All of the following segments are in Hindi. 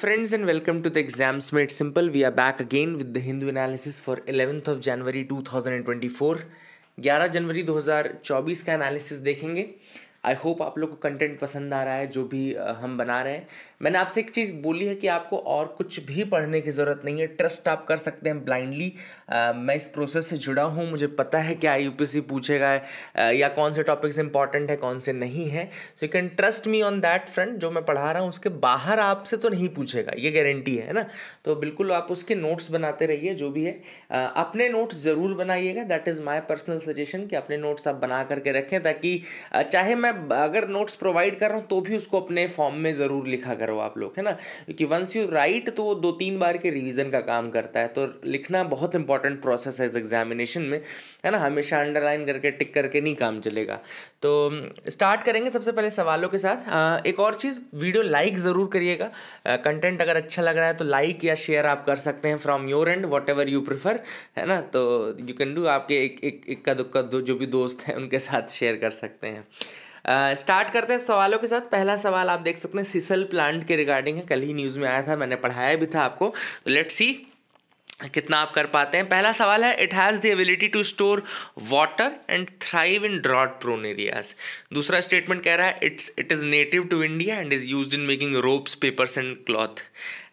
friends and welcome to the exams made simple we are back again with the Hindu analysis for eleventh of January two thousand and twenty four ग्यारह जनवरी दो हज़ार चौबीस का एनालिसिस देखेंगे आई होप आप लोग को कंटेंट पसंद आ रहा है जो भी हम बना रहे हैं मैंने आपसे एक चीज़ बोली है कि आपको और कुछ भी पढ़ने की ज़रूरत नहीं है ट्रस्ट आप कर सकते हैं ब्लाइंडली मैं इस प्रोसेस से जुड़ा हूँ मुझे पता है क्या आई यूपीसी पूछेगा आ, या कौन से टॉपिक्स इंपॉर्टेंट है कौन से नहीं है so you can trust me on that front जो मैं पढ़ा रहा हूँ उसके बाहर आपसे तो नहीं पूछेगा ये गारंटी है ना तो बिल्कुल आप उसके नोट्स बनाते रहिए जो भी है आ, अपने नोट्स ज़रूर बनाइएगा that is my personal suggestion कि अपने नोट्स आप बना करके रखें ताकि चाहे मैं अगर नोट्स प्रोवाइड कर रहा हूँ तो भी उसको अपने फॉर्म में ज़रूर लिखा करो हो आप लोग है ना क्योंकि वंस यू राइट तो वो दो तीन बार के रिवीजन का काम करता है तो लिखना बहुत इंपॉर्टेंट प्रोसेस है इस एग्जामिनेशन में है ना हमेशा अंडरलाइन करके टिक करके नहीं काम चलेगा तो स्टार्ट करेंगे सबसे पहले सवालों के साथ एक और चीज़ वीडियो लाइक ज़रूर करिएगा कंटेंट अगर अच्छा लग रहा है तो लाइक या शेयर आप कर सकते हैं from your end whatever you prefer है ना तो यू कैन डू आपके एक एक इक्का दुक्का दो जो भी दोस्त हैं उनके साथ शेयर कर सकते हैं स्टार्ट करते हैं सवालों के साथ पहला सवाल आप देख सकते हैं सिसल प्लांट के रिगार्डिंग है कल ही न्यूज़ में आया था मैंने पढ़ाया भी था आपको लेट्स तो सी कितना आप कर पाते हैं पहला सवाल है it has the ability to store water and thrive in drought prone areas दूसरा स्टेटमेंट कह रहा है it's it is native to India and is use in making ropes papers and cloth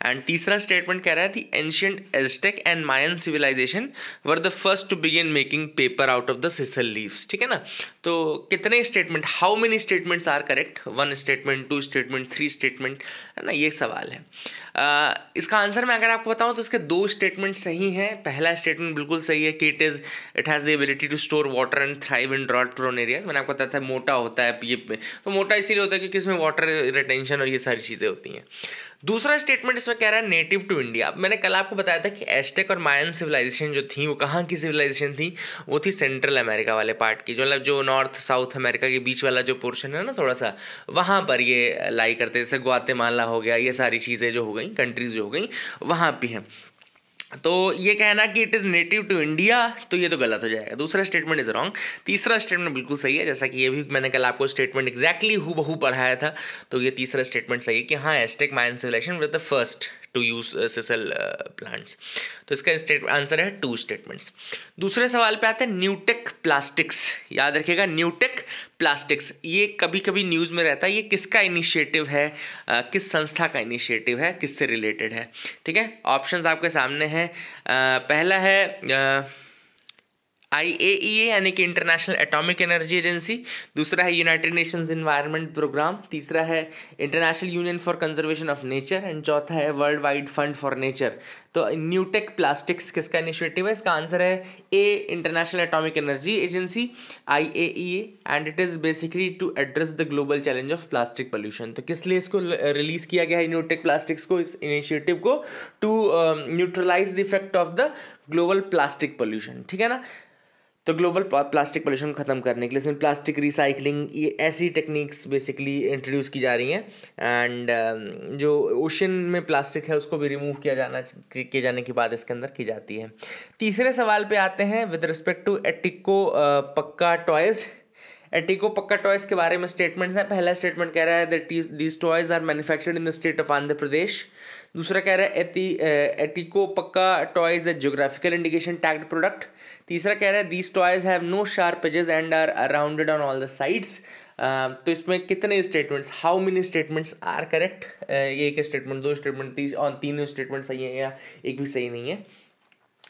and तीसरा स्टेटमेंट कह रहा है the ancient Aztec and Mayan civilization were the first to begin making paper out of the sisal leaves ठीक है ना तो कितने statement how many statements are correct one statement two statement three statement है ना ये सवाल है इसका आंसर मैं अगर आपको बताऊं तो इसके दो स्टेटमेंट सही हैं पहला स्टेटमेंट बिल्कुल सही है कि it is it has the ability to store water and thrive in drought prone areas मैंने आपको बताया था मोटा होता है ये तो मोटा इसीलिए होता है क्योंकि इसमें वाटर रिटेंशन और ये सारी चीज़ें होती हैं दूसरा स्टेटमेंट इसमें कह रहा है नेटिव टू इंडिया मैंने कल आपको बताया था कि एस्टेक और मायन सिविलाइजेशन जो थी वो कहाँ की सिविलाइजेशन थी वो थी सेंट्रल अमेरिका वाले पार्ट की जो मतलब जो नॉर्थ साउथ अमेरिका के बीच वाला जो पोर्शन है ना थोड़ा सा वहाँ पर ये लाई करते जैसे ग्वातेमाला हो गया ये सारी चीज़ें जो हो गई कंट्रीज जो हो गई वहाँ पर हैं तो ये कहना कि it is native to India तो ये तो गलत हो जाएगा दूसरा स्टेटमेंट इज़ रॉन्ग तीसरा स्टेटमेंट बिल्कुल सही है जैसा कि ये भी मैंने कल आपको स्टेटमेंट एक्जैक्टली हु बहू पढ़ाया था तो ये तीसरा स्टेटमेंट सही है कि हाँ Aztec Mayan civilization with the first to use sisal plants तो इसका स्टेट आंसर है टू स्टेटमेंट्स दूसरे सवाल पे आते हैं न्यूटेक प्लास्टिक्स याद रखिएगा न्यूटेक प्लास्टिक्स ये कभी कभी न्यूज़ में रहता है ये किसका इनिशिएटिव है आ, uh, किस संस्था का इनिशिएटिव है किससे रिलेटेड है ठीक है ऑप्शंस आपके सामने हैं uh, पहला है आ, uh, आई ए ई ए यानी कि इंटरनेशनल एटॉमिक एनर्जी एजेंसी दूसरा है यूनाइटेड नेशंस इन्वायरमेंट प्रोग्राम तीसरा है International Union for Conservation of Nature and चौथा है World Wide Fund for Nature तो न्यूटेक प्लास्टिक्स किसका इनिशिएटिव है इसका आंसर है A International Atomic Energy Agency I A E A and it is basically to address the global challenge of plastic pollution तो किस लिए इसको रिलीज़ किया गया है न्यूटेक प्लास्टिक्स को इस इनिशिएटिव को to neutralise the effect of the global plastic pollution ठीक है ना तो ग्लोबल प्लास्टिक पोल्यूशन को ख़त्म करने के लिए इसमें प्लास्टिक रिसाइकलिंग ये ऐसी टेक्निक्स बेसिकली इंट्रोड्यूस की जा रही हैं एंड um, जो ओशन में प्लास्टिक है उसको भी रिमूव किया जाना किए जाने की बात इसके अंदर की जाती है तीसरे सवाल पे आते हैं with respect to एटिको Etikoppaka toys एटिको Etikoppaka toys के बारे में स्टेटमेंट्स हैं पहला स्टेटमेंट कह रहा है that these toys are manufactured in the state of Andhra Pradesh दूसरा कह रहा है एटी Etikoppaka toys a geographical indication tagged product तीसरा कह रहा है these toys have no sharp edges and are rounded on all the sides तो इसमें कितने statements how many statements are correct एक स्टेटमेंट दो स्टेटमेंट तीन तीन स्टेटमेंट सही है या एक भी सही नहीं है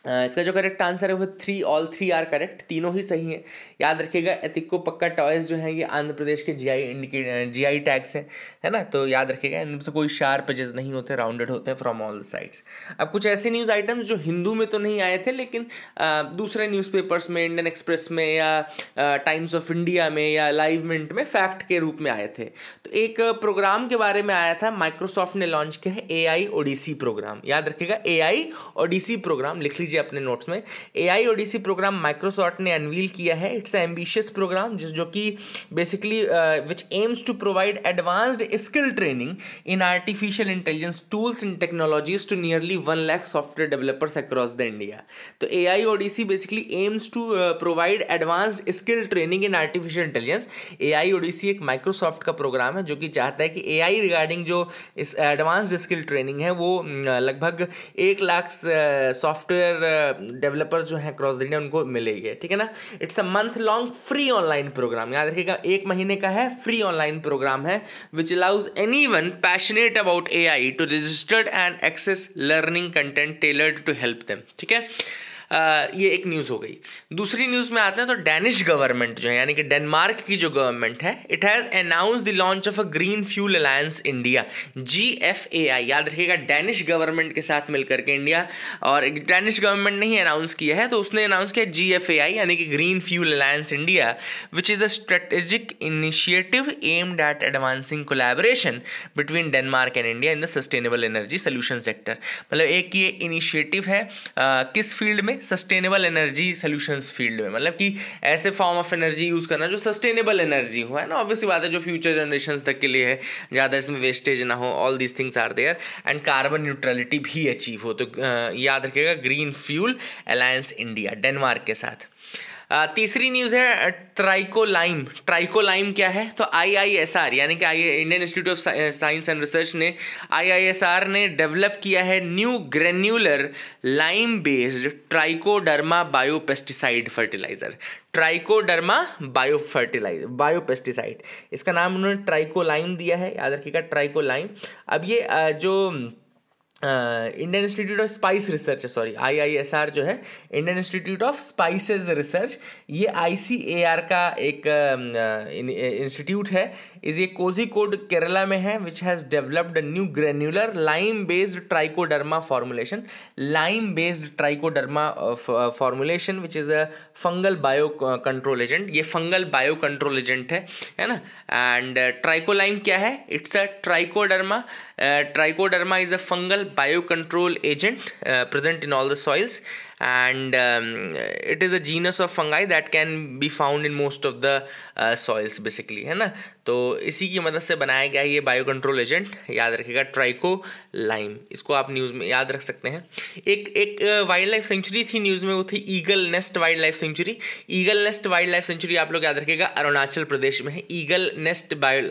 इसका जो करेक्ट आंसर है वो three all three are correct तीनों ही सही हैं याद रखिएगा एतिको पक्का टॉयज जो है ये आंध्र प्रदेश के जीआई इंडिकेट जीआई टैक्स हैं है ना तो याद रखिएगा इनमें से कोई शार्प एजेस नहीं होते राउंडेड होते हैं फ्रॉम ऑल साइड्स अब कुछ ऐसे न्यूज़ आइटम्स जो हिंदू में तो नहीं आए थे लेकिन आ, दूसरे न्यूज़पेपर्स में इंडियन एक्सप्रेस में या टाइम्स ऑफ इंडिया में या लाइव मिनट में फैक्ट के रूप में आए थे तो एक प्रोग्राम के बारे में आया था माइक्रोसॉफ्ट ने लॉन्च किया है ए आई प्रोग्राम याद रखिएगा ए आई प्रोग्राम लिख लीजिए लीजिए अपने नोट्स में A I Odyssey programme Microsoft ने अनवील किया है इट्स एम्बिशियस प्रोग्राम जिस जो कि basically which aims to provide advanced skill training in artificial intelligence tools in technologies to nearly one lakh software developers across the India तो A I Odyssey basically aims to provide advanced skill training in artificial intelligence A I Odyssey एक माइक्रोसॉफ्ट का प्रोग्राम है जो कि चाहता है कि ए आई रिगार्डिंग जो इस एडवांस्ड स्किल ट्रेनिंग है वो mm, लगभग एक lakh software uh, developer uh, जो हैं क्रॉस द इंडिया उनको मिलेगी ठीक है ना it's a month long free online programme याद रखिएगा एक महीने का है फ्री ऑनलाइन प्रोग्राम है which allows anyone passionate about A I to registered and access learning content tailored to help them ठीक है ये एक न्यूज़ हो गई दूसरी न्यूज़ में आते हैं तो डेनिश गवर्नमेंट जो है यानी कि डेनमार्क की जो गवर्नमेंट है it has announce the launch of a green fuel alliance India G F A I याद रखिएगा डेनिश गवर्नमेंट के साथ मिलकर के इंडिया और डेनिश गवर्नमेंट ने ही अनाउंस किया है तो उसने अनाउंस किया जी एफ ए आई यानी कि green fuel alliance India which is a strategic initiative aimed at advancing collaboration between Denmark and India in the sustainable energy solution sector मतलब एक ये इनिशिएटिव है आ, किस फील्ड में सस्टेनेबल एनर्जी सोल्यूशंस फील्ड में मतलब कि ऐसे फॉर्म ऑफ एनर्जी यूज़ करना जो सस्टेनेबल एनर्जी हो है ना ऑब्वियसली बात है जो फ्यूचर जनरेशन तक के लिए है ज़्यादा इसमें वेस्टेज ना हो all these things are there and carbon neutrality भी अचीव हो तो याद रखिएगा green fuel alliance India Denmark के साथ तीसरी न्यूज़ है ट्राइकोलाइम ट्राइकोलाइम क्या है तो आईआईएसआर यानी कि I Indian institute of science and research ने आईआईएसआर ने डेवलप किया है new granular lime based Trichoderma biopesticide fertilizer Trichoderma bio fertilizer bio pesticide इसका नाम उन्होंने ट्राइकोलाइम दिया है याद रखिएगा ट्राइकोलाइम अब ये जो Indian institute of spice research sorry R जो है Indian institute of spices research ये आर का एक इंस्टीट्यूट है इज ये कोजिकोड केरला में है which has developed new granular lime based Trichoderma formulation lime based Trichoderma formulation which is a fungal bio control agent ये फंगल बायो कंट्रोल एजेंट है है ना एंड ट्राइकोलाइम क्या है it's a Trichoderma Trichoderma is a fungal bio control agent present in all the soils and it is a genus of fungi that can be found in most of the soils basically है ना तो इसी की मदद से बनाया गया ये बायो कंट्रोल एजेंट याद रखिएगा ट्राइको लाइम इसको आप न्यूज़ में याद रख सकते हैं एक एक वाइल्ड लाइफ सेंचुरी थी न्यूज़ में वो थी Eagle Nest wildlife sanctuary Eagle Nest wildlife sanctuary आप लोग याद रखिएगा अरुणाचल प्रदेश में है Eagle Nest bio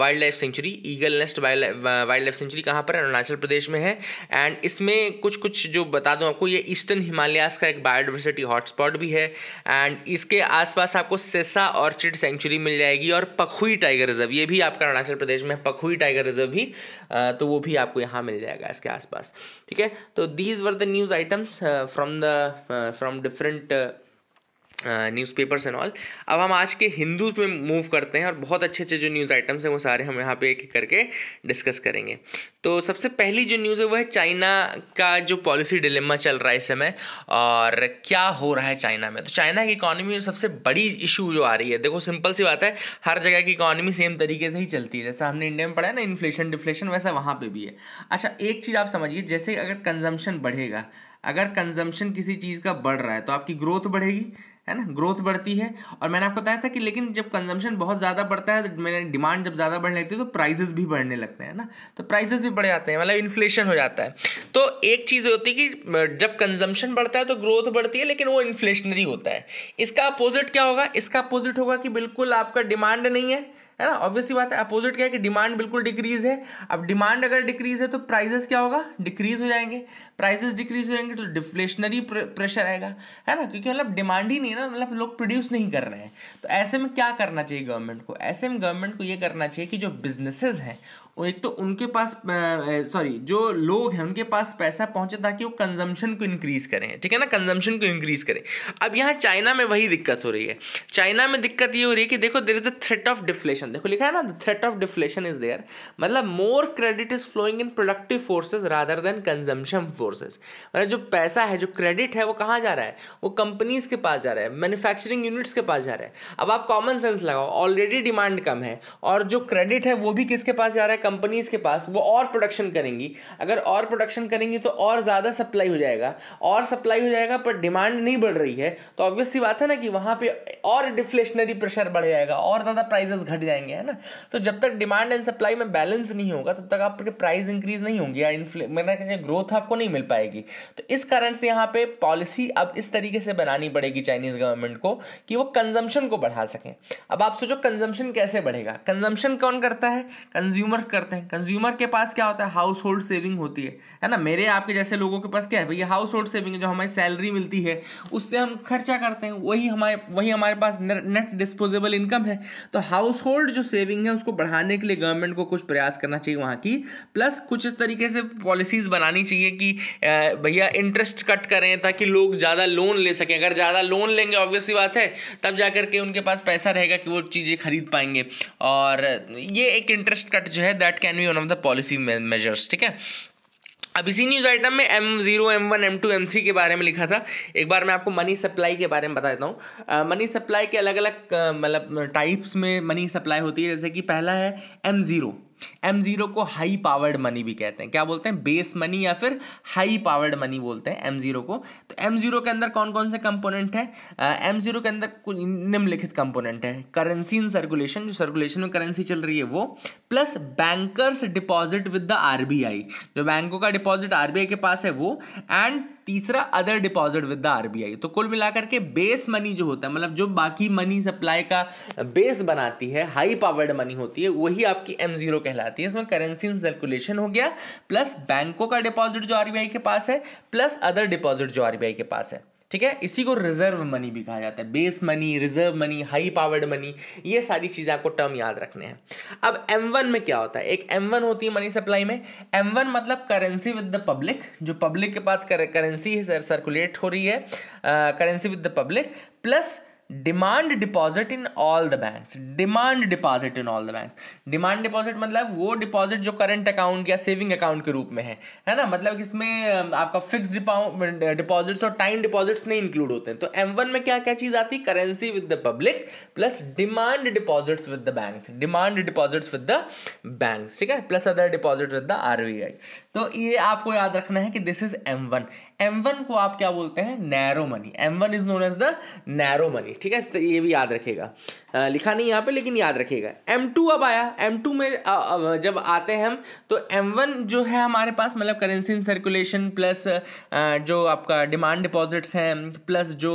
wildlife sanctuary Eagle Nest wildlife sanctuary कहाँ पर अरुणाचल प्रदेश में है एंड इसमें कुछ कुछ जो बता दूँ आपको ये ईस्टर्न हिमालयास का एक बायोडाइवर्सिटी हॉटस्पॉट भी है एंड इसके आसपास आपको सेसा ऑर्चिड सेंचुरी मिल जाएगी और पखुई टाइगर रिजर्व ये भी आपका अरुणाचल प्रदेश में पखुई टाइगर रिजर्व भी तो वो भी आपको यहाँ मिल जाएगा इसके आसपास ठीक है तो these were the news items from the from different newspapers and all अब हम आज के हिंदू में मूव करते हैं और बहुत अच्छे अच्छे जो न्यूज़ आइटम्स हैं वो सारे हम यहाँ पे एक एक करके डिस्कस करेंगे तो सबसे पहली जो न्यूज़ है वो है चाइना का जो पॉलिसी डिलेमा चल रहा है इस समय और क्या हो रहा है चाइना में तो चाइना की इकॉनमी में सबसे बड़ी इशू जो आ रही है देखो सिंपल सी बात है हर जगह की इकॉनमी सेम तरीके से ही चलती है जैसा हमने इंडिया में पढ़ा है ना इन्फ्लेशन डिफ्लेशन वैसा वहाँ पर भी है अच्छा एक चीज़ आप समझिए जैसे अगर कंजम्पशन बढ़ेगा अगर कंजम्पशन किसी चीज़ का बढ़ रहा है तो आपकी ग्रोथ बढ़ेगी है ना ग्रोथ बढ़ती है और मैंने आपको बताया था कि लेकिन जब कंजम्पशन बहुत ज़्यादा बढ़ता है मैंने डिमांड जब ज़्यादा बढ़ने लगती है तो प्राइजेस भी बढ़ने लगते हैं ना तो प्राइजेस भी बढ़ जाते हैं मतलब इन्फ्लेशन हो जाता है तो एक चीज़ होती है कि जब कंजम्पशन बढ़ता है तो ग्रोथ बढ़ती है लेकिन वो इन्फ्लेशनरी होता है इसका अपोजिट क्या होगा इसका अपोजिट होगा कि बिल्कुल आपका डिमांड नहीं है है ना ऑब्वियसली बात है अपोजिट क्या है कि डिमांड बिल्कुल डिक्रीज है अब डिमांड अगर डिक्रीज है तो प्राइजेस क्या होगा डिक्रीज हो जाएंगे प्राइसेस डिक्रीज होंगे तो डिफ्लेशनरी प्रेशर आएगा है ना क्योंकि मतलब डिमांड ही नहीं है ना मतलब लोग प्रोड्यूस नहीं कर रहे हैं तो ऐसे में क्या करना चाहिए गवर्नमेंट को ऐसे में गवर्नमेंट को ये करना चाहिए कि जो बिजनेसेस हैं एक तो उनके पास सॉरी जो लोग हैं उनके पास पैसा पहुंचे ताकि वो कंजम्पशन को इंक्रीज़ करें ठीक है ना कंजम्पशन को इंक्रीज़ करें अब यहाँ चाइना में वही दिक्कत हो रही है चाइना में दिक्कत ये हो रही है कि देखो there is a threat of deflation देखो लिखा है ना the threat of deflation is there मतलब more credit is flowing in productive forces rather than consumption force resources मतलब जो पैसा है जो क्रेडिट है वो कहाँ जा रहा है वो कंपनीज़ के पास जा रहा है मैन्युफैक्चरिंग यूनिट्स के पास जा रहा है अब आप कॉमन सेंस लगाओ ऑलरेडी डिमांड कम है और जो क्रेडिट है वो भी किसके पास जा रहा है कंपनीज़ के पास वो और प्रोडक्शन करेंगी अगर और प्रोडक्शन करेंगी तो और ज़्यादा सप्लाई हो जाएगा और सप्लाई हो जाएगा पर डिमांड नहीं बढ़ रही है तो ऑब्वियस सी बात है ना कि वहाँ पर और डिफ्लेशनरी प्रेशर बढ़ जाएगा और ज़्यादा प्राइजेस घट जाएंगे है ना तो जब तक डिमांड एंड सप्लाई में बैलेंस नहीं होगा तब तक आपके प्राइस इंक्रीज नहीं होंगी या इन्फ्ले मैंने ग्रोथ आपको नहीं मिल पाएगी तो इस कारण से यहाँ पे पॉलिसी अब इस तरीके से बनानी पड़ेगी चाइनीज़ गवर्नमेंट को कि वो कंजम्पशन को बढ़ा सकें अब आप सोचो कंजम्पशन कैसे बढ़ेगा कंजम्पशन कौन करता है कंज्यूमर करते हैं कंज्यूमर के पास क्या होता है हाउस होल्ड सेविंग होती है है ना मेरे आपके जैसे लोगों के पास क्या है भैया हाउस होल्ड सेविंग जो हमारी सैलरी मिलती है उससे हम खर्चा करते हैं वही हमारे वही हमारे पास नेट डिस्पोजेबल इनकम है तो हाउस होल्ड जो सेविंग है उसको बढ़ाने के लिए गवर्नमेंट को कुछ प्रयास करना चाहिए वहाँ की प्लस कुछ इस तरीके से पॉलिसीज़ बनानी चाहिए कि भैया इंटरेस्ट कट करें ताकि लोग ज़्यादा लोन ले सकें अगर ज़्यादा लोन लेंगे ऑब्वियस बात है तब जा के उनके पास पैसा रहेगा कि वो चीज़ें खरीद पाएंगे और ये एक इंटरेस्ट कट जो है that can be one of the policy measures ठीक है अब इसी न्यूज़ आइटम में M zero M one M two M three के बारे में लिखा था एक बार मैं आपको मनी सप्लाई के बारे में बता देता हूँ मनी सप्लाई के अलग अलग मतलब टाइप्स में मनी सप्लाई होती है जैसे कि पहला है एम ज़ीरो एम जीरो को हाई पावर्ड मनी भी कहते हैं क्या बोलते हैं बेस मनी या फिर हाई पावर्ड मनी बोलते हैं एम जीरो को तो एम जीरो के अंदर कौन कौन से कंपोनेंट है एम जीरो के अंदर निम्नलिखित कंपोनेंट है करेंसी इन सर्कुलेशन जो सर्कुलेशन में करेंसी चल रही है वो plus bankers deposit with the RBI जो बैंकों का डिपॉजिट आरबीआई के पास है वो एंड तीसरा other deposit with the RBI तो कुल मिलाकर के बेस मनी जो होता है मतलब जो बाकी मनी सप्लाई का बेस बनाती है हाई पावर्ड मनी होती है वही आपकी एम जीरो कहलाती है इसमें करेंसी इन सर्कुलेशन हो गया प्लस बैंकों का डिपॉजिट जो आरबीआई के पास है प्लस अदर डिपॉजिट जो आरबीआई के पास है ठीक है इसी को रिजर्व मनी भी कहा जाता है base money reserve money high powered money ये सारी चीज़ें आपको टर्म याद रखने हैं अब एम वन में क्या होता है एक एम वन होती है मनी सप्लाई में एम वन मतलब करेंसी विद द पब्लिक जो पब्लिक के पास करेंसी सर्कुलेट हो रही है currency with the public plus demand deposit in all the banks demand deposit in all the banks demand deposit मतलब वो डिपॉजिट जो करंट अकाउंट या सेविंग अकाउंट के रूप में है है ना मतलब इसमें आपका फिक्स डिपॉजिट्स और टाइम डिपॉजिट्स नहीं इंक्लूड होते हैं तो एम वन में क्या क्या चीज़ आती है currency with the public plus demand deposits with the banks demand deposits with the banks ठीक है plus other deposit with the R तो ये आपको याद रखना है कि this is M one M one को आप क्या बोलते हैं narrow money M one is known as the narrow money ठीक है तो ये भी याद रखेगा लिखा नहीं यहाँ पे लेकिन याद रखिएगा M2 अब आया M2 में जब आते हैं हम तो M1 जो है हमारे पास मतलब करेंसी इन सर्कुलेशन प्लस जो आपका डिमांड डिपॉजिट्स हैं प्लस जो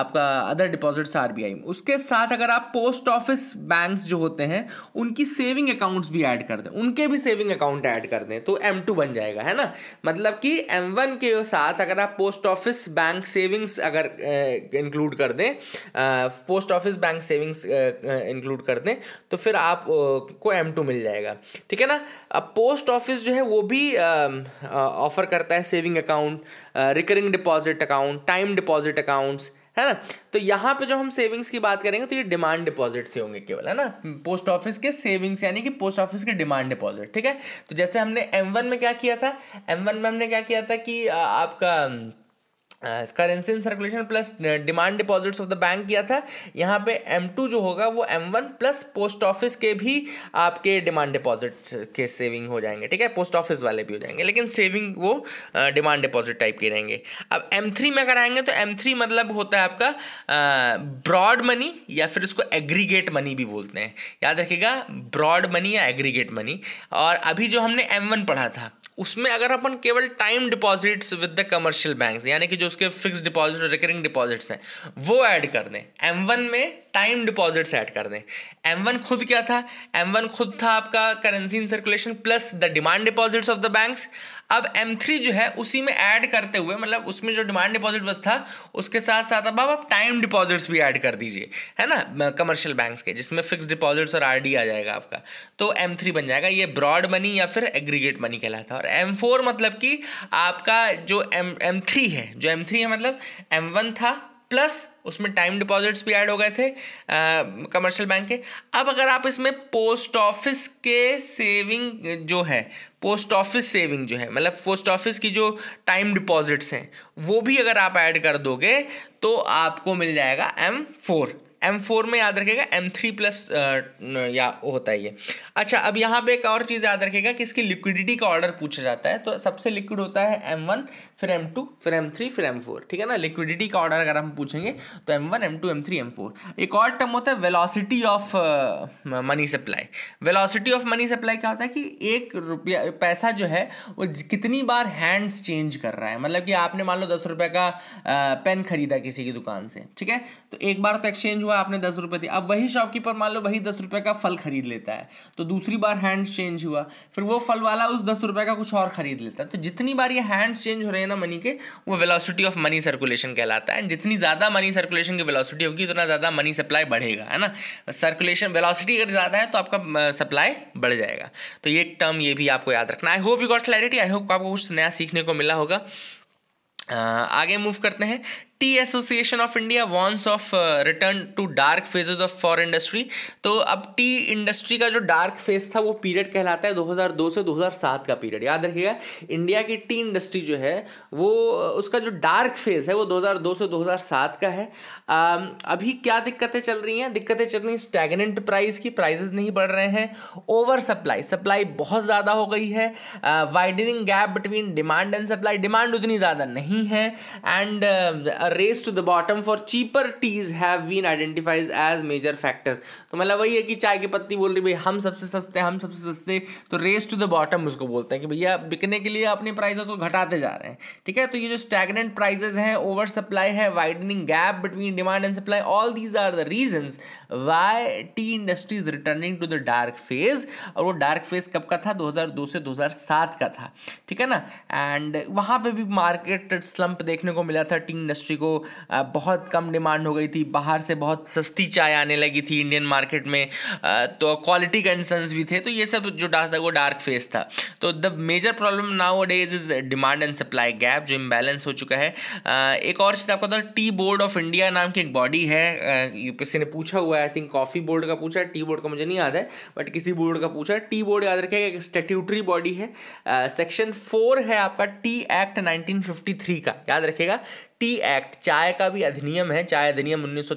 आपका other deposits R B I उसके साथ अगर आप पोस्ट ऑफिस बैंक्स जो होते हैं उनकी सेविंग अकाउंट्स भी ऐड कर दें उनके भी सेविंग अकाउंट ऐड कर दें तो टू बन जाएगा है ना मतलब कि वन के साथ अगर आप पोस्ट ऑफिस बैंक सेविंग्स अगर इंक्लूड कर दें post office bank savings include कर दें तो फिर आप को एम टू मिल जाएगा ठीक है ना अब पोस्ट ऑफिस जो है वो भी ऑफर करता है saving account recurring deposit account time deposit accounts है ना तो यहाँ पे जब हम सेविंग्स की बात करेंगे तो ये डिमांड डिपॉजिट से होंगे केवल है ना पोस्ट ऑफिस के सेविंग्स यानी कि पोस्ट ऑफिस के डिमांड डिपॉजिट ठीक है तो जैसे हमने एम वन में क्या किया था एम वन में हमने क्या किया था कि आपका currency in circulation plus demand deposits of the bank किया था यहाँ पे टू जो होगा वो M one plus post office के भी आपके डिमांड डिपॉजिट के सेविंग हो जाएंगे ठीक है पोस्ट ऑफिस वाले भी हो जाएंगे लेकिन सेविंग वो डिमांड डिपॉजिट टाइप के रहेंगे अब एम थ्री में अगर आएंगे तो एम थ्री मतलब होता है आपका ब्रॉड मनी या फिर उसको एग्रीगेट मनी भी बोलते हैं याद रखिएगा ब्रॉड मनी या एग्रीगेट मनी और अभी जो हमने एम वन पढ़ा था उसमें अगर अपन केवल time deposits with the commercial bank यानी कि जो उसके फिक्स डिपॉजिट और रिकरिंग डिपॉजिट्स हैं वो ऐड कर दें एम वन में टाइम डिपॉजिट्स ऐड कर दें एम वन खुद क्या था एम वन खुद था आपका currency in circulation plus the demand deposits of the banks अब M3 जो है उसी में ऐड करते हुए मतलब उसमें जो डिमांड डिपॉजिट बस था उसके साथ साथ अब आप टाइम डिपॉजिट्स भी ऐड कर दीजिए है ना कमर्शियल बैंक्स के जिसमें फिक्स डिपॉजिट्स और आर आ जाएगा आपका तो एम बन जाएगा ये ब्रॉड मनी या फिर एग्रीगेट मनी कहलाता है और एम मतलब कि आपका जो एम एम है जो एम है मतलब एम था प्लस उसमें टाइम डिपॉजिट्स भी ऐड हो गए थे कमर्शियल बैंक के अब अगर आप इसमें पोस्ट ऑफिस के सेविंग जो है पोस्ट ऑफिस सेविंग जो है मतलब पोस्ट ऑफिस की जो टाइम डिपॉजिट्स हैं वो भी अगर आप ऐड कर दोगे तो आपको मिल जाएगा एम फोर एम फोर में याद रखेगा एम थ्री प्लस या होता है ये अच्छा अब यहाँ पे एक और चीज़ याद रखेगा कि इसकी लिक्विडिटी का ऑर्डर पूछा जाता है तो सबसे लिक्विड होता है एम वन फिर एम टू फिर एम थ्री फिर एम फोर ठीक है ना लिक्विडिटी का ऑर्डर अगर हम पूछेंगे तो M one M two M three M four एक और टर्म होता है velocity of money supply velocity of money supply क्या होता है कि एक रुपया पैसा जो है वो कितनी बार हैंड्स चेंज कर रहा है मतलब कि आपने मान लो दस रुपये का पेन खरीदा किसी की दुकान से ठीक है तो एक बार तो एक्सचेंज हुआ आपने दस रुपये दिए अब वही शॉपकीपर मान लो वही दस रुपये का फल खरीद लेता है तो दूसरी बार हैंड चेंज हुआ फिर वो फल वाला उस दस रुपये का कुछ और खरीद लेता है तो जितनी बार ये हैंड्स चेंज हो रहे हैं ना मनी के वो वेलोसिटी ऑफ मनी सर्कुलेशन कहलाता है एंड जितनी ज़्यादा मनी सर्कुलेशन की वेलासिटी होगी उतना ज़्यादा मनी सप्लाई बढ़ेगा है ना सर्कुलेशन वेलासिटी अगर ज़्यादा है तो आपका सप्लाई बढ़ जाएगा तो ये टर्म ये भी आपको याद रखना I hope you got clarity I hope आपको कुछ नया सीखने को मिला होगा आगे मूव करते हैं tea association of India warns of return to dark phases of for industry तो अब टी इंडस्ट्री का जो डार्क फेज था वो पीरियड कहलाता है 2002 से 2007 का पीरियड याद रखिएगा इंडिया की टी इंडस्ट्री जो है वो उसका जो डार्क फेज है वो 2002 से 2007 का है आ, अभी क्या दिक्कतें चल रही हैं दिक्कतें चल रही हैं स्टैगनेंट प्राइस की प्राइजेज नहीं बढ़ रहे हैं ओवर सप्लाई सप्लाई बहुत ज़्यादा हो गई है widening gap between demand and supply demand उतनी ज़्यादा नहीं है and race to the bottom for cheaper teas have been identifies as major factors तो मतलब वही है कि चाय की पत्ती बोल रही भाई हम सबसे सस्ते हम सबसे सस्ते तो रेस टू द बॉटम उसको बोलते हैं कि भैया बिकने के लिए अपने प्राइसेस को घटाते जा रहे हैं ठीक है तो ये जो स्टैगनेंट प्राइजेज हैं ओवर सप्लाई है widening gap between demand and supply all these are the reasons why tea industries returning to the dark phase और वो डार्क फेज कब का था 2002 से 2007 का था ठीक है ना एंड वहाँ पे भी मार्केट स्लम्प देखने को मिला था टी इंडस्ट्री को बहुत कम डिमांड हो गई थी बाहर से बहुत सस्ती चाय आने लगी थी इंडियन मार्केट में तो क्वालिटी कंसर्न्स भी थे तो ये सब जो डाटा था वो डार्क फेस था तो the major problem nowadays is demand and supply gap जो इम्बेलेंस हो चुका है एक और चीज़ आपको बता टी बोर्ड ऑफ इंडिया नाम की एक बॉडी है यूपीएससी ने पूछा हुआ है आई थिंक कॉफ़ी बोर्ड का पूछा टी बोर्ड का मुझे नहीं याद है बट किसी बोर्ड का पूछा टी बोर्ड याद रखेगा एक स्टेट्यूटरी बॉडी है सेक्शन फोर है आपका टी एक्ट 1953 का याद रखेगा टी एक्ट चाय का भी अधिनियम है चाय अधिनियम उन्नीस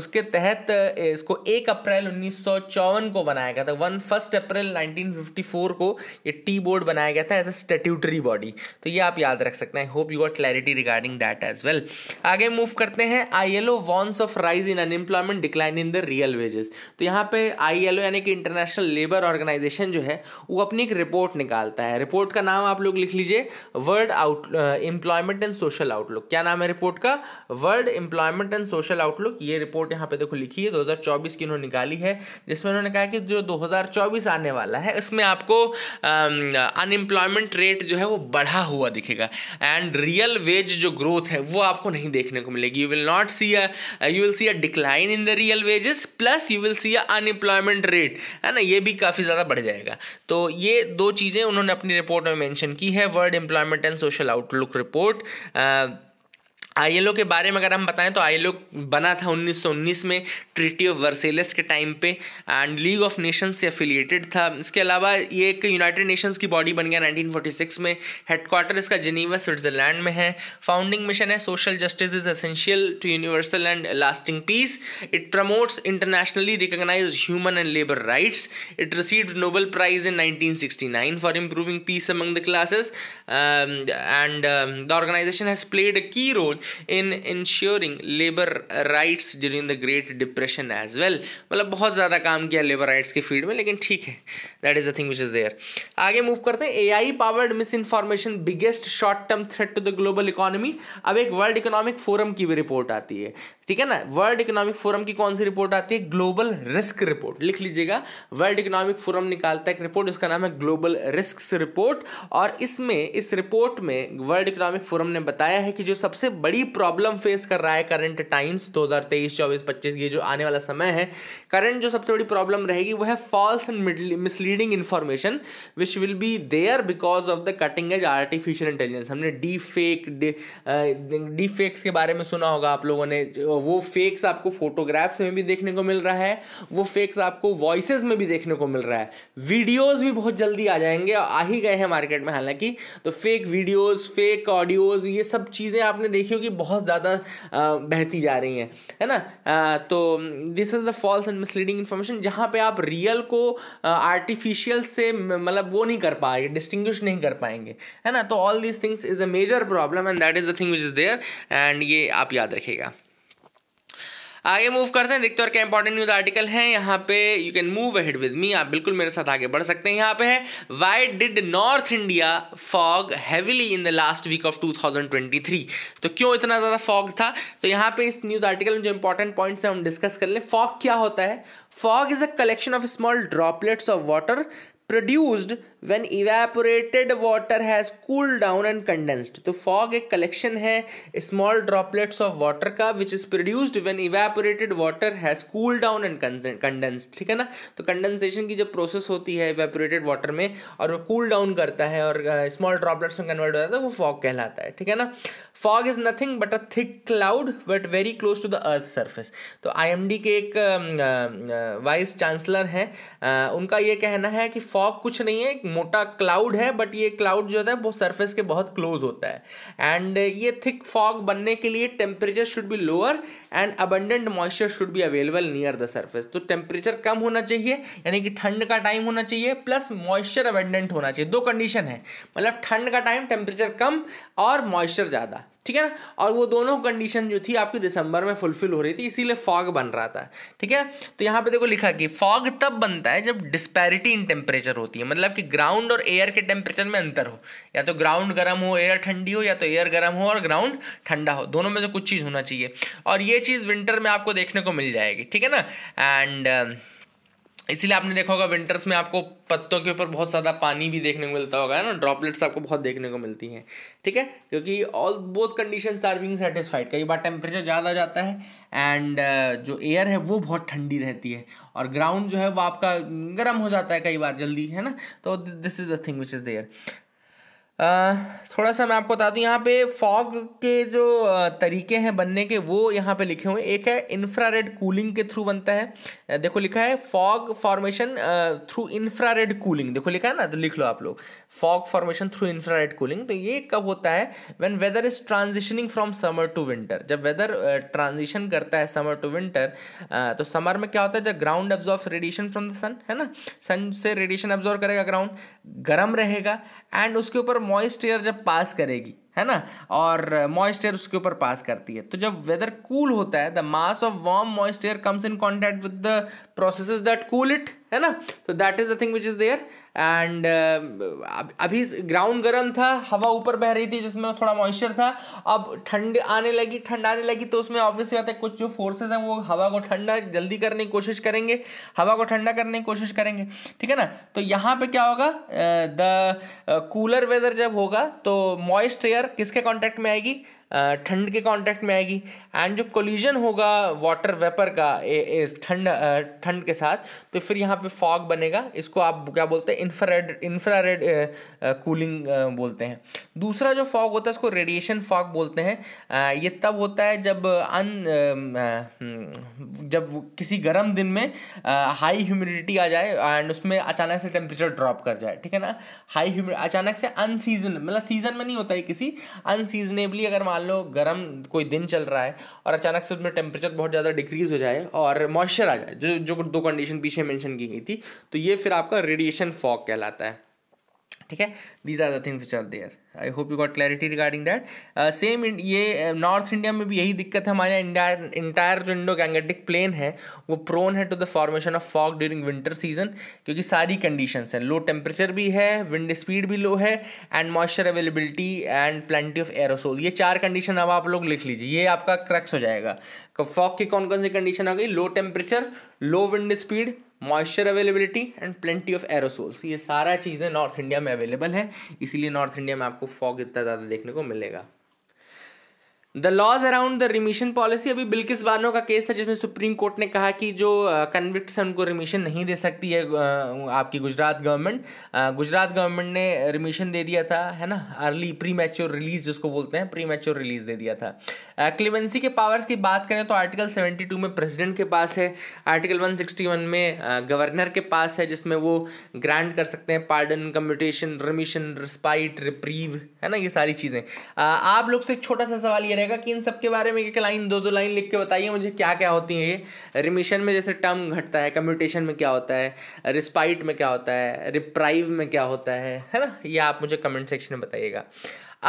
उसके तहत इसको एक अप्रैल उन्नीस को बनाया गया था वन फर्स्ट अप्रैल 1954 को ये टी बोर्ड बनाया गया था एज ए स्टेट्यूटरी बॉडी तो ये आप याद रख सकते हैं hope you got clarity regarding that as well आगे मूव करते हैं I L warns of rise in unemployment decline in the real wages तो यहाँ पे आई एल ओ यानी कि इंटरनेशनल लेबर ऑर्गेनाइजेशन जो है वो अपनी एक रिपोर्ट निकालता है रिपोर्ट का नाम आप लोग लिख लीजिए world out employment and social outlook क्या नाम है रिपोर्ट का world employment and social outlook ये रिपोर्ट यहाँ पे देखो लिखी है 2024 की इन्होंने निकाली है जिसमें उन्होंने कहा कि जो 2024 आने वाला है इसमें आपको अनएम्प्लॉयमेंट रेट जो है वो बढ़ा हुआ दिखेगा एंड रियल वेज जो ग्रोथ है वो आपको नहीं देखने को मिलेगी you will not see you will see a decline in the real wages plus you will see a unemployment rate है ना ये भी काफ़ी ज़्यादा बढ़ जाएगा तो ये दो चीज़ें उन्होंने अपनी रिपोर्ट में मैंशन की है world employment and social outlook report O के बारे में अगर हम बताएं तो ओ बना था 1919 में ट्रिटी ऑफ वर्सेलस के टाइम पे एंड लीग ऑफ नेशंस से एफिलिएटेड था इसके अलावा ये एक यूनाइटेड नेशंस की बॉडी बन गया 1946 में हेडक्वार्टर इसका जिनीवा स्विट्जरलैंड में है फाउंडिंग मिशन है social justice is essential to universal and lasting peace it promotes internationally recognize human and labour rights it received Nobel Prize in nine for improving peace among the classes and the organisation has played a key role in ensuring labour rights during the Great Depression as well मतलब बहुत ज़्यादा काम किया लेबर राइट्स के फील्ड में लेकिन ठीक है that is the thing which is there आगे मूव करते हैं A I powered misinformation biggest short term threat to the global economy अब एक वर्ल्ड इकोनॉमिक फोरम की भी रिपोर्ट आती है ठीक है ना वर्ल्ड इकोनॉमिक फोरम की कौन सी रिपोर्ट आती है ग्लोबल रिस्क रिपोर्ट लिख लीजिएगा वर्ल्ड इकोनॉमिक फोरम निकालता है एक रिपोर्ट जिसका नाम है ग्लोबल रिस्क रिपोर्ट और इसमें इस रिपोर्ट में वर्ल्ड इकोनॉमिक फोरम ने बताया है कि जो सबसे बड़ी प्रॉब्लम फेस कर रहा है करंट टाइम्स तेईस चौबीस पच्चीस ये जो आने वाला समय है करंट जो सबसे बड़ी प्रॉब्लम रहेगी वो है false and misleading information which will be there because of the cutting edge artificial intelligence हमने डी फेक डी फेक्स के बारे में सुना होगा आप लोगों ने वो फेक्स आपको फोटोग्राफ्स में भी देखने को मिल रहा है वो फेक्स आपको वॉइसेस में भी देखने को मिल रहा है वीडियोस भी बहुत जल्दी आ जाएंगे आ ही गए हैं मार्केट में हालांकि तो फेक वीडियोस फेक ऑडियोज़ ये सब चीज़ें आपने देखी होगी बहुत ज़्यादा बहती जा रही हैं है ना तो this is the false and misleading information जहाँ पर आप रियल को आर्टिफिशियल से मतलब वो नहीं कर पाएंगे डिस्टिंग्विश नहीं कर पाएंगे है ना तो all these things is a major problem and that is the thing which is there and ये आप याद रखिएगा आगे मूव करते हैं देखते हैं और क्या इंपॉर्टेंट न्यूज आर्टिकल है यहाँ पे you can move ahead with me आप बिल्कुल मेरे साथ आगे बढ़ सकते हैं यहाँ पे है why did north India fog heavily in the last week of 2023 तो क्यों इतना ज़्यादा फॉग था तो यहाँ पे इस न्यूज आर्टिकल में जो इंपॉर्टेंट पॉइंट्स हैं हम डिस्कस कर लें फॉग क्या होता है fog is a collection of small droplets of water produced when evaporated water has cool down and condensed तो फॉग एक कलेक्शन है स्मॉल ड्रॉपलेट्स ऑफ वाटर का which is produced when evaporated water has cool down and condensed ठीक है ना तो कंडेंसेशन की जो प्रोसेस होती है इवेपोरेटेड वाटर में और वो कूल डाउन करता है और स्मॉल ड्रॉपलेट्स में कन्वर्ट हो जाता है तो वो फॉग कहलाता है ठीक है ना fog is nothing but a thick cloud but very close to the earth surface तो आई एम डी के एक वाइस चांसलर हैं उनका ये कहना है कि फॉग कुछ नहीं है एक मोटा क्लाउड है बट ये क्लाउड जो है वो सरफेस के बहुत क्लोज होता है एंड ये थिक फॉग बनने के लिए temperature should be lower and abundant moisture should be available near the surface तो टेम्परेचर कम होना चाहिए यानी कि ठंड का टाइम होना चाहिए प्लस मॉइस्चर अबेंडेंट होना चाहिए दो कंडीशन है मतलब ठंड का टाइम टेम्परेचर कम और मॉइस्चर ज़्यादा ठीक है ना और वो दोनों कंडीशन जो थी आपकी दिसंबर में फुलफिल हो रही थी इसीलिए फॉग बन रहा था ठीक है तो यहाँ पे देखो लिखा कि फॉग तब बनता है जब डिस्पैरिटी इन टेम्परेचर होती है मतलब कि ग्राउंड और एयर के टेम्परेचर में अंतर हो या तो ग्राउंड गर्म हो एयर ठंडी हो या तो एयर गर्म हो और ग्राउंड ठंडा हो दोनों में से कुछ चीज़ होना चाहिए और ये चीज़ विंटर में आपको देखने को मिल जाएगी ठीक है ना एंड इसीलिए आपने देखा होगा विंटर्स में आपको पत्तों के ऊपर बहुत ज़्यादा पानी भी देखने को मिलता होगा है ना ड्रॉपलेट्स आपको बहुत देखने को मिलती हैं ठीक है क्योंकि all both condition are being satisfied कई बार टेम्परेचर ज़्यादा जाता है एंड uh, जो एयर है वो बहुत ठंडी रहती है और ग्राउंड जो है वो आपका गर्म हो जाता है कई बार जल्दी है ना तो this is the thing which is there थोड़ा सा मैं आपको बता दूं यहाँ पे फॉग के जो तरीके हैं बनने के वो यहाँ पे लिखे हुए एक है इन्फ्रारेड कूलिंग के थ्रू बनता है देखो लिखा है fog formation through infrared cooling देखो लिखा है ना तो लिख लो आप लोग fog formation through infrared cooling तो ये कब होता है when weather is transitioning from summer to winter जब वेदर ट्रांजिशन करता है समर टू विंटर तो समर में क्या होता है जब ground absorb radiation from the sun है ना सन से रेडिएशन एब्जॉर्व करेगा ग्राउंड गर्म रहेगा एंड उसके ऊपर मॉइस्ट एयर जब पास करेगी है ना और मॉइस्ट uh, एयर उसके ऊपर पास करती है तो जब वेदर कूल होता है the mass of warm moist air comes in contact with the process that cool it है ना तो that is the thing which is there and अभी ग्राउंड गर्म था हवा ऊपर बह रही थी जिसमें थोड़ा मॉइस्चर था अब ठंड आने लगी ठंड आने लगी तो उसमें ऑब्वियस सी बात है कुछ जो फोर्सेज हैं वो हवा को ठंडा जल्दी करने की कोशिश करेंगे हवा को ठंडा करने की कोशिश करेंगे ठीक है ना तो यहाँ पे क्या होगा द कूलर वेदर जब होगा तो मॉइस्ट एयर किसके कॉन्टैक्ट में आएगी ठंड के कांटेक्ट में आएगी एंड जो कोलिजन होगा वाटर वेपर का इस ठंड ठंड के साथ तो फिर यहाँ पे फॉग बनेगा इसको आप क्या बोलते हैं इन्फ्रारेड इन्फ्रारेड कूलिंग बोलते हैं दूसरा जो फॉग होता है इसको रेडिएशन फॉग बोलते हैं ये तब होता है जब अन हम्म, जब किसी गर्म दिन में हाई ह्यूमिडिटी आ जाए एंड उसमें अचानक से टेम्परेचर ड्रॉप कर जाए ठीक है ना हाई अचानक से अनसीजन मतलब सीजन में नहीं होता है किसी अनसीजनेबली अगर मान मान लो गर्म कोई दिन चल रहा है और अचानक से उसमें टेम्परेचर बहुत ज़्यादा डिक्रीज़ हो जाए और मॉइस्चर आ जाए जो जो दो कंडीशन पीछे मैंशन की गई थी तो ये फिर आपका रेडिएशन फॉग कहलाता है ठीक है these are the things which are there I hope you got clarity regarding that same ये नॉर्थ uh, इंडिया में भी यही दिक्कत है हमारे इंटायर इंटायर जो इंडो गैंगेटिक प्लेन है वो प्रोन है to the formation of fog during winter season क्योंकि सारी कंडीशन है लो टेम्परेचर भी है विंड स्पीड भी लो है and moisture availability and plenty of aerosol ये चार कंडीशन अब आप लोग लिख लीजिए ये आपका क्रैक्स हो जाएगा फॉग की कौन कौन सी कंडीशन आ गई low temperature low wind speed moisture availability and plenty of aerosols ये सारा चीज़ें नॉर्थ इंडिया में अवेलेबल है इसीलिए नॉर्थ इंडिया में आपको फॉग इतना ज़्यादा देखने को मिलेगा the laws around the remission policy अभी बिल्किस बानो का केस था जिसमें सुप्रीम कोर्ट ने कहा कि जो कन्विक्ट हैं उनको रिमीशन नहीं दे सकती है आपकी गुजरात गवर्नमेंट गुजरात गवर्नमेंट ने रिमीशन दे दिया था है ना अर्ली प्री मैच्योर रिलीज जिसको बोलते हैं प्री मैच्योर रिलीज दे दिया था क्लिमेंसी के पावर्स की बात करें तो आर्टिकल सेवेंटी टू में प्रेसिडेंट के पास है आर्टिकल वन सिक्सटी वन में गवर्नर के पास है जिसमें वो ग्रांट कर सकते हैं pardon commutation remission respite reprieve है ना ये सारी चीज़ें आप लोग से एक छोटा सा सवाल ये रहेगा कि इन सब के बारे में एक लाइन दो दो लाइन लिख के बताइए मुझे क्या क्या होती है ये रिमिशन में जैसे टर्म घटता है कम्यूटेशन में क्या होता है रिस्पाइट में क्या होता है रिप्राइव में क्या होता है है ना ये आप मुझे कमेंट सेक्शन में बताइएगा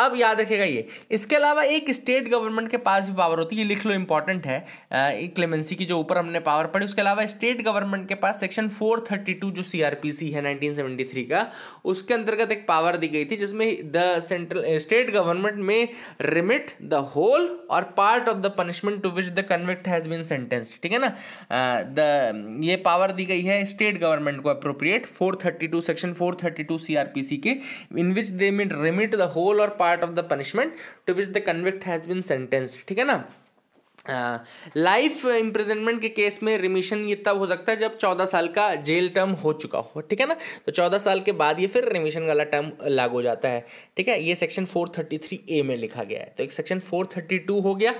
अब याद रखेगा ये इसके अलावा एक स्टेट गवर्नमेंट के पास भी पावर होती है ये लिख लो इंपॉर्टेंट है क्लेमेंसी की जो ऊपर हमने पावर पड़ी उसके अलावा स्टेट गवर्नमेंट के पास सेक्शन 432 जो सीआरपीसी है 1973 का उसके अंतर्गत एक पावर दी गई थी जिसमें द सेंट्रल स्टेट गवर्नमेंट में रिमिट द होल और part of the punishment to which the convict has been sentence ठीक है ना द ये पावर दी गई है स्टेट गवर्नमेंट को appropriate for section four thirty के इन विच दे मिट रिमिट द होल और part of the punishment to which the convict has been sentenced ठीक है ना लाइफ uh, इम्प्रिजनमेंट के केस में रिमिशन ये तब हो सकता है जब चौदह साल का जेल टर्म हो चुका हो ठीक है ना तो चौदह साल के बाद ये फिर रिमिशन वाला टर्म लागू हो जाता है ठीक है ये section four thirty three A में लिखा गया है तो एक सेक्शन फोर थर्टी टू हो गया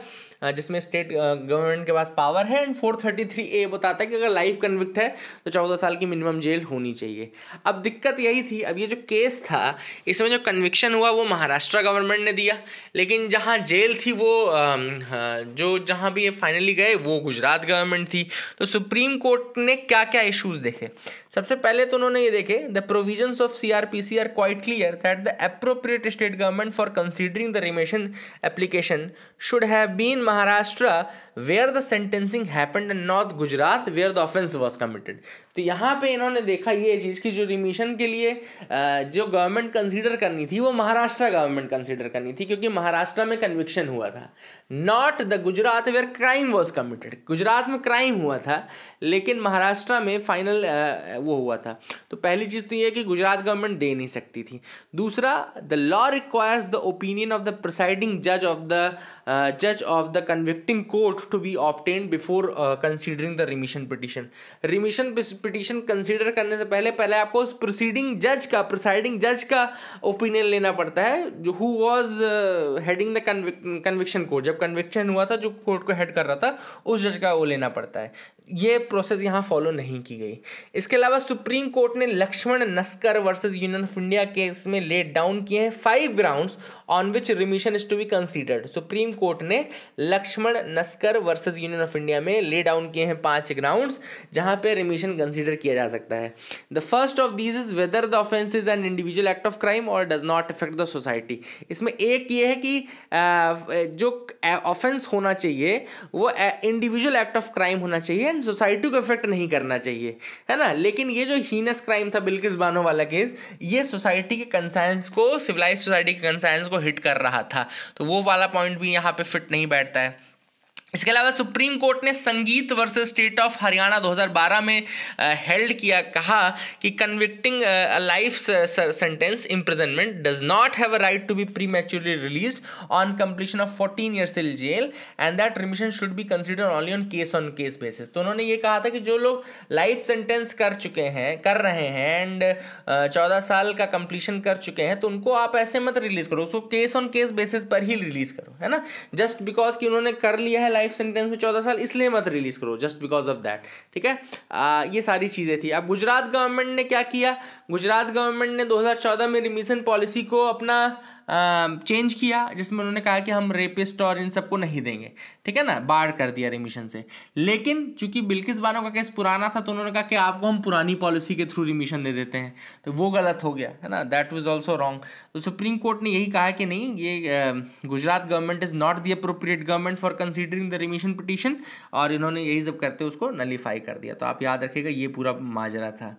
जिसमें स्टेट गवर्नमेंट के पास पावर है and four thirty three A बताता है कि अगर लाइफ कन्विक्ट है तो चौदह साल की मिनिमम जेल होनी चाहिए अब दिक्कत यही थी अब ये जो केस था इसमें जो कन्विक्शन हुआ वो महाराष्ट्र गवर्नमेंट ने दिया लेकिन जहाँ जेल थी वो जो जहाँ भी ये फाइनली गए वो गुजरात गवर्नमेंट थी तो सुप्रीम कोर्ट ने क्या क्या इशूज़ देखे सबसे पहले तो उन्होंने ये देखे the provision of C R P C are quite clear that the appropriate state government for considering the remission application should have been Maharashtra where the sentencing happen and north Gujarat where the offence was committed तो यहाँ पे इन्होंने देखा ये चीज़ की जो रिमिशन के लिए जो गवर्नमेंट कंसीडर करनी थी वो महाराष्ट्र गवर्नमेंट कंसीडर करनी थी क्योंकि महाराष्ट्र में कन्विक्शन हुआ था not the Gujarat where crime was committed Gujarat में क्राइम हुआ था लेकिन महाराष्ट्र में फाइनल वो हुआ था तो पहली चीज़ तो ये कि गुजरात गवर्नमेंट दे नहीं सकती थी दूसरा the law requires the opinion of the presiding जज ऑफ द जज of the convicting court to be obtain before considering the remission petition remission petition consider करने से पहले पहले आपको उस प्रोसीडिंग जज का प्रिसाइडिंग जज का ओपिनियन लेना पड़ता है जो who was heading the conviction court जब कन्विक्शन हुआ था जो कोर्ट को हेड कर रहा था उस जज का वो लेना पड़ता है ये प्रोसेस यहाँ फॉलो नहीं की गई इसके अलावा सुप्रीम कोर्ट ने Laxman Naskar versus union of India case में लेट डाउन किए हैं five grounds on which remission is to be considered supreme court ने Laxman Naskar versus union of India में ले डाउन किए हैं पांच ग्राउंड्स जहां पे रिमिशन कंसीडर किया जा सकता है the first of these is whether the offence is an individual act of crime और does not affect the society इसमें एक ये है कि जो ऑफेंस होना चाहिए वो इंडिविजुअल एक्ट ऑफ क्राइम होना चाहिए एंड सोसाइटी को इफेक्ट नहीं करना चाहिए है ना लेकिन ये जो हीनस क्राइम था बिल्किस बानो वाला केस ये सोसाइटी के कंसाइंस को सिविलाइज सोसाइटी के कंसाइंस को हिट कर रहा था तो वो वाला पॉइंट भी यहाँ यहाँ पे फिट नहीं बैठता है इसके अलावा सुप्रीम कोर्ट ने संगीत वर्सेस स्टेट ऑफ हरियाणा 2012 में हेल्ड किया कहा कि convicting life sentence imprisonment does not have a right to be prematurely release on completion of 14 year सिल jail and that remission should be consider only on case on case basis तो उन्होंने ये कहा था कि जो लोग लाइफ सेंटेंस कर चुके हैं कर रहे हैं एंड चौदह साल का कंप्लीशन कर चुके हैं तो उनको आप ऐसे मत रिलीज़ करो उसको केस ऑन केस बेसिस पर ही रिलीज़ करो है ना जस्ट बिकॉज कि उन्होंने कर लिया है लाइफ सेंटेंस में चौदह साल इसलिए मत रिलीज़ करो जस्ट बिकॉज ऑफ दैट ठीक है आ, ये सारी चीज़ें थी अब गुजरात गवर्नमेंट ने क्या किया गुजरात गवर्नमेंट ने 2014 में रिमिशन पॉलिसी को अपना चेंज किया जिसमें उन्होंने कहा कि हम रेपिस्ट और इन सबको नहीं देंगे ठीक है ना बाढ़ कर दिया रिमिशन से लेकिन चूंकि बिल्किस बानो का केस पुराना था तो उन्होंने कहा कि आपको हम पुरानी पॉलिसी के थ्रू रिमिशन दे देते हैं तो वो गलत हो गया है ना दैट वॉज ऑल्सो रॉन्ग तो सुप्रीम कोर्ट ने यही कहा कि नहीं ये Gujarat government is not the appropriate government for considering the remission petition और इन्होंने यही सब करते उसको नलीफाई कर दिया तो आप याद रखेगा ये पूरा माजरा था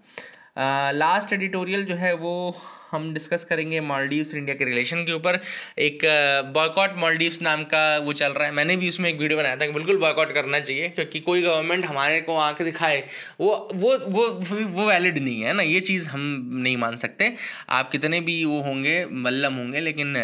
लास्ट uh, एडिटोरियल जो है वो हम डिस्कस करेंगे मालदीव्स और इंडिया के रिलेशन के ऊपर एक बॉयकॉट मालदीव्स नाम का वो चल रहा है मैंने भी उसमें एक वीडियो बनाया था कि बिल्कुल बॉयकॉट करना चाहिए क्योंकि कोई गवर्नमेंट हमारे को आके दिखाए वो वो वो वो वैलिड नहीं है ना ये चीज़ हम नहीं मान सकते आप कितने भी वो होंगे मल्लम होंगे लेकिन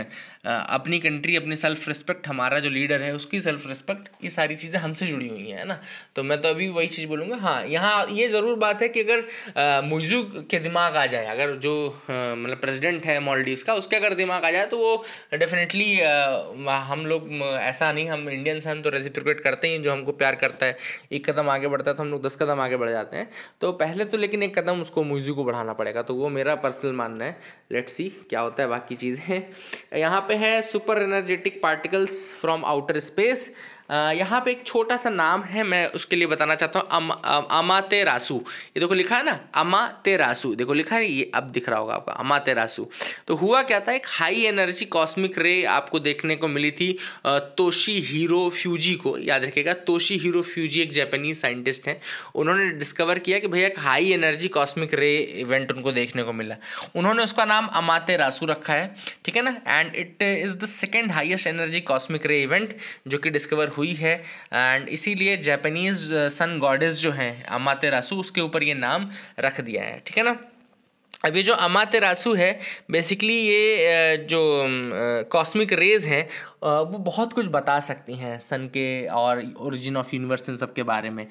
अपनी कंट्री अपनी सेल्फ रिस्पेक्ट हमारा जो लीडर है उसकी सेल्फ रिस्पेक्ट ये सारी चीज़ें हमसे जुड़ी हुई हैं है ना तो मैं तो अभी वही चीज़ बोलूँगा हाँ यहाँ ये ज़रूर बात है कि अगर मुइजू के दिमाग आ जाए अगर जो मतलब प्रेसिडेंट है मॉलडीव का उसके अगर दिमाग आ जाए तो वो डेफिनेटली हम लोग ऐसा नहीं हम इंडियंस हम तो रेसिप्रिकेट करते ही जो हमको प्यार करता है एक कदम आगे बढ़ता है तो हम लोग दस कदम आगे बढ़ जाते हैं तो पहले तो लेकिन एक कदम उसको मुइजू को बढ़ाना पड़ेगा तो वो मेरा पर्सनल मानना है लेट्स सी क्या होता है बाकी चीज़ें यहाँ पे है super energetic particles from outer space यहाँ पे एक छोटा सा नाम है मैं उसके लिए बताना चाहता हूँ अम, अम, अमा ये देखो लिखा है ना अमा तेरासू देखो लिखा है ये अब दिख रहा होगा आपका अमाते तेरासू तो हुआ क्या था एक हाई एनर्जी कॉस्मिक रे आपको देखने को मिली थी तोशी हीरो फ्यूजी को याद रखेगा तोशी हीरो फ्यूजी एक जैपनीज साइंटिस्ट हैं उन्होंने डिस्कवर किया कि भैया एक high energy cosmic ray event उनको देखने को मिला उन्होंने उसका नाम अमाते रासू रखा है ठीक है ना and it is the second highest energy cosmic ray event जो कि डिस्कवर हुई है एंड इसीलिए जापानीज़ सन गॉडेस जो हैं अमातेरासु उसके ऊपर ये नाम रख दिया है ठीक है ना अब ये uh, जो अमातेरासु है बेसिकली ये जो कॉस्मिक रेज हैं वो बहुत कुछ बता सकती हैं सन के और ओरिजिन ऑफ यूनिवर्स इन सब के बारे में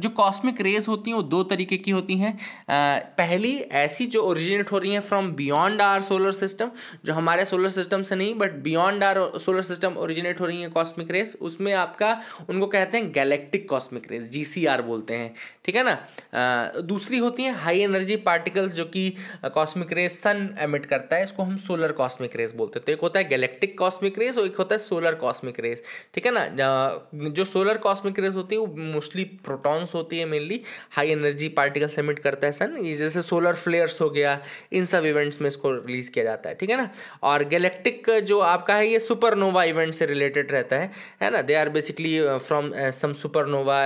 जो कॉस्मिक रेज होती हैं वो दो तरीके की होती हैं पहली ऐसी जो ओरिजिनेट हो रही हैं from beyond our solar system जो हमारे सोलर सिस्टम से नहीं but beyond our solar system originate हो रही हैं कॉस्मिक रेज उसमें आपका उनको कहते हैं गैलेक्टिक कॉस्मिक रेज जी बोलते हैं ठीक है ना दूसरी होती हैं हाई एनर्जी पार्टिकल्स जो कि कॉस्मिक रेज सन एमिट करता है इसको हम सोलर कॉस्मिक रेज बोलते हैं तो एक होता है गैलेक्टिक कॉस्मिक रेज और एक होता है सोलर कॉस्मिक रेस ठीक है ना जो सोलर कॉस्मिक रेस होती है वो मोस्टली प्रोटॉन्स होती है mainly high energy particles emit करता है सन ये जैसे सोलर फ्लेयर्स हो गया इन सब इवेंट्स में इसको रिलीज़ किया जाता है ठीक है ना और गैलेक्टिक जो आपका है ये सुपरनोवा इवेंट से रिलेटेड रहता है है ना they are basically from some supernova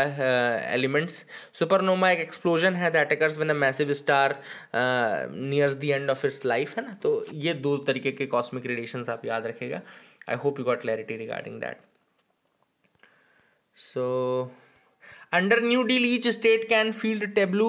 elements supernova एक एक्सप्लोजन है that occurs when a massive star nears the end of its life है ना तो ये दो तरीके के कॉस्मिक रेडिएशन आप याद रखेगा i hope you got clarity regarding that so under new deal each state can field tableau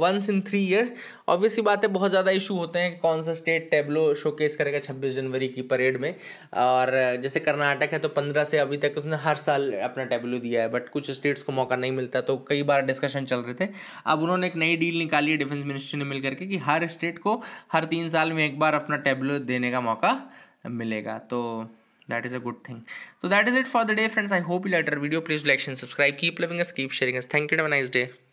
once in three year obviously बात है बहुत ज़्यादा इशू होते हैं कौन सा स्टेट टेबलो शोकेस करेगा 26 जनवरी की परेड में और uh, जैसे कर्नाटक है तो 15 से अभी तक उसने हर साल अपना टेबलू दिया है बट कुछ स्टेट्स को मौका नहीं मिलता तो कई बार डिस्कशन चल रहे थे अब उन्होंने एक नई डील निकाली है डिफेंस मिनिस्ट्री ने मिल करके कि हर स्टेट को हर तीन साल में एक बार अपना टेबलो देने का मौका मिलेगा तो that is a good thing so that is it for the day friends I hope you later video please like and subscribe keep loving us keep sharing us thank you day nice day